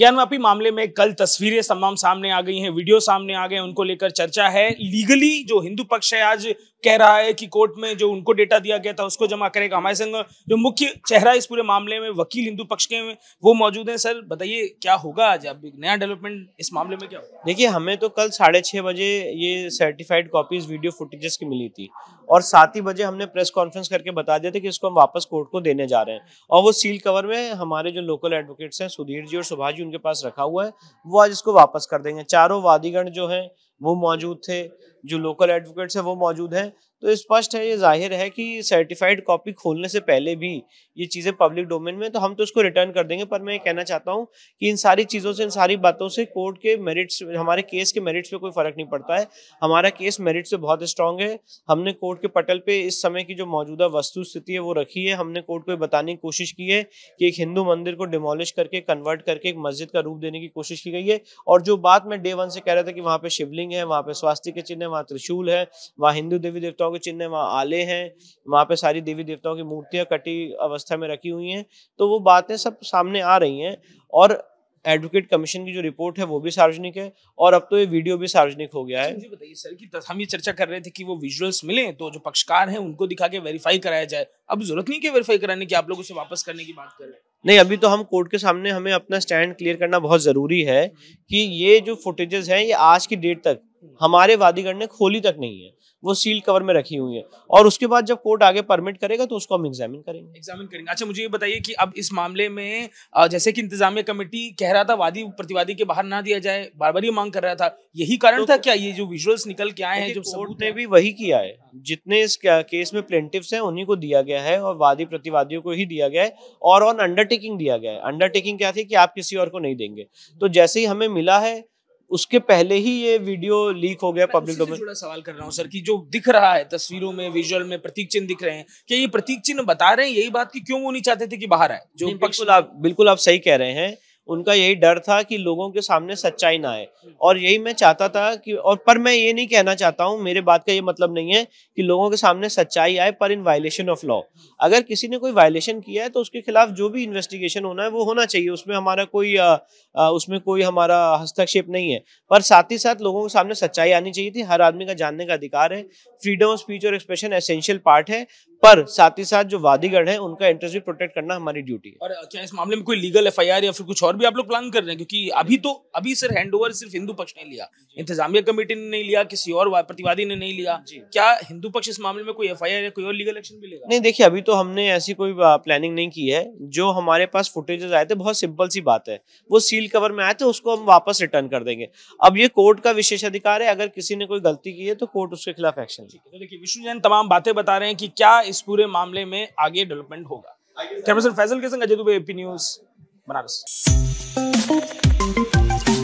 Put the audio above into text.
ज्ञानवापी मामले में कल तस्वीरें तमाम सामने आ गई हैं वीडियो सामने आ गए उनको लेकर चर्चा है लीगली जो हिंदू पक्ष है आज कह रहा है कि कोर्ट में जो उनको डेटा दिया गया था उसको जमा करेगा हमारे संग जो मुख्य चेहरा इस पूरे मामले में वकील हिंदू पक्ष के में वो मौजूद हैं सर बताइए क्या होगा आज अब नया डेवलपमेंट इस मामले में क्या होगा देखिए हमें तो कल साढ़े छः बजे ये सर्टिफाइड कॉपीज वीडियो फुटेजेस की मिली थी और सात ही बजे हमने प्रेस कॉन्फ्रेंस करके बता दिया था कि इसको हम वापस कोर्ट को देने जा रहे हैं और वो सील कवर में हमारे जो लोकल एडवोकेट्स हैं सुधीर जी और सुभाष जी उनके पास रखा हुआ है वो आज इसको वापस कर देंगे चारों वादीगण जो हैं वो मौजूद थे जो लोकल एडवोकेट्स हैं वो मौजूद हैं तो स्पष्ट है ये जाहिर है कि सर्टिफाइड कॉपी खोलने से पहले भी ये चीज़ें पब्लिक डोमेन में तो हम तो उसको रिटर्न कर देंगे पर मैं ये कहना चाहता हूँ कि इन सारी चीज़ों से इन सारी बातों से कोर्ट के मेरिट्स हमारे केस के मेरिट्स पे कोई फ़र्क नहीं पड़ता है हमारा केस मेरिट से बहुत स्ट्रांग है हमने कोर्ट के पटल पर इस समय की जो मौजूदा वस्तु स्थिति है वो रखी है हमने कोर्ट को बताने की कोशिश की है कि एक हिंदू मंदिर को डिमोलिश करके कन्वर्ट करके एक मस्जिद का रूप देने की कोशिश की गई है और जो बात मैं डे वन से कह रहा था कि वहाँ पर शिवलिंग है वहाँ पे स्वास्थ्य के चिन्ह है वहाँ त्रिशूल है वहाँ हिंदू देवी देवताओं देवताओं के चिन्ह वहाँ आले हैं वहाँ पे सारी देवी देवताओं की मूर्तियाँ कटी अवस्था में रखी हुई हैं तो वो बातें सब सामने आ रही हैं और एडवोकेट कमीशन की जो रिपोर्ट है वो भी सार्वजनिक है और अब तो ये वीडियो भी सार्वजनिक हो गया है मुझे बताइए सर कि हम ये चर्चा कर रहे थे कि वो विजुअल्स मिले तो जो पक्षकार हैं उनको दिखा के वेरीफाई कराया जाए अब जरूरत नहीं कि वेरीफाई कराने की आप लोग उसे वापस करने की बात कर रहे हैं नहीं अभी तो हम कोर्ट के सामने हमें अपना स्टैंड क्लियर करना बहुत ज़रूरी है कि ये जो फुटेजेस हैं ये आज की डेट तक हमारे वादीगढ़ ने खोली तक नहीं है वो सील कवर में रखी हुई है और उसके बाद जब कोर्ट आगे परमिट करेगा तो उसको हम एग्जामिन करेंगे एग्जामिन करेंगे अच्छा मुझे ये बताइए कि अब इस मामले में जैसे कि इंतजामिया कमेटी कह रहा था वादी प्रतिवादी के बाहर ना दिया जाए बार बार ये मांग कर रहा था यही कारण तो, था क्या ये जो विजुअल्स निकल के आए हैं जो कोर्ट ने भी वही किया है जितने इस केस में प्लेंटिव्स हैं उन्हीं को दिया गया है और वादी प्रतिवादियों को ही दिया गया है और ऑन अंडरटेकिंग दिया गया है अंडरटेकिंग क्या थी कि आप किसी और को नहीं देंगे तो जैसे ही हमें मिला है उसके पहले ही ये वीडियो लीक हो गया पब्लिक डोमेन थोड़ा सवाल कर रहा हूँ सर कि जो दिख रहा है तस्वीरों में विजुअल में प्रतीक चिन्ह दिख रहे हैं क्या ये प्रतीक चिन्ह बता रहे हैं यही बात की क्यों वो नहीं चाहते थे कि बाहर आए जो बिल्कुल आप बिल्कुल आप सही कह रहे हैं उनका यही डर था कि लोगों के सामने सच्चाई ना आए और यही मैं चाहता था कि और पर मैं ये नहीं कहना चाहता हूँ मेरे बात का ये मतलब नहीं है कि लोगों के सामने सच्चाई आए पर इन वायलेशन ऑफ लॉ अगर किसी ने कोई वायलेशन किया है तो उसके खिलाफ जो भी इन्वेस्टिगेशन होना है वो होना चाहिए उसमें हमारा कोई आ, आ, उसमें कोई हमारा हस्तक्षेप नहीं है पर साथ ही साथ लोगों के सामने सच्चाई आनी चाहिए थी हर आदमी का जानने का अधिकार है फ्रीडम ऑफ स्पीच और एक्सप्रेशन एसेंशियल पार्ट है पर साथ ही साथ जो वादीगढ़ है उनका इंटरेस्ट भी प्रोटेक्ट करना हमारी ड्यूटी है और क्या इस मामले में कोई लीगल एफ या फिर कुछ और भी आप लोग प्लान कर रहे हैं क्योंकि अभी तो अभी सर हैंडओवर सिर्फ हिंदू पक्ष ने लिया इंतजामिया कमेटी ने नहीं लिया किसी और प्रतिवादी ने नहीं लिया क्या हिंदू पक्ष इस मामले में कोई एफ आई आर या कोई और लीगल एक्शन भी लेगा नहीं देखिए अभी तो हमने ऐसी कोई प्लानिंग नहीं की है जो हमारे पास फुटेजेस आए थे बहुत सिंपल सी बात है वो सील कवर में आए थे उसको हम वापस रिटर्न कर देंगे अब ये कोर्ट का विशेष अधिकार है अगर किसी ने कोई गलती की है तो कोर्ट उसके खिलाफ एक्शन लेगी तो देखिए विष्णु जैन तमाम बातें बता रहे हैं कि क्या इस पूरे मामले में आगे डेवलपमेंट होगा कैमरा सर फैजल के संग Ajay Dubey AP news Banaras Thank you.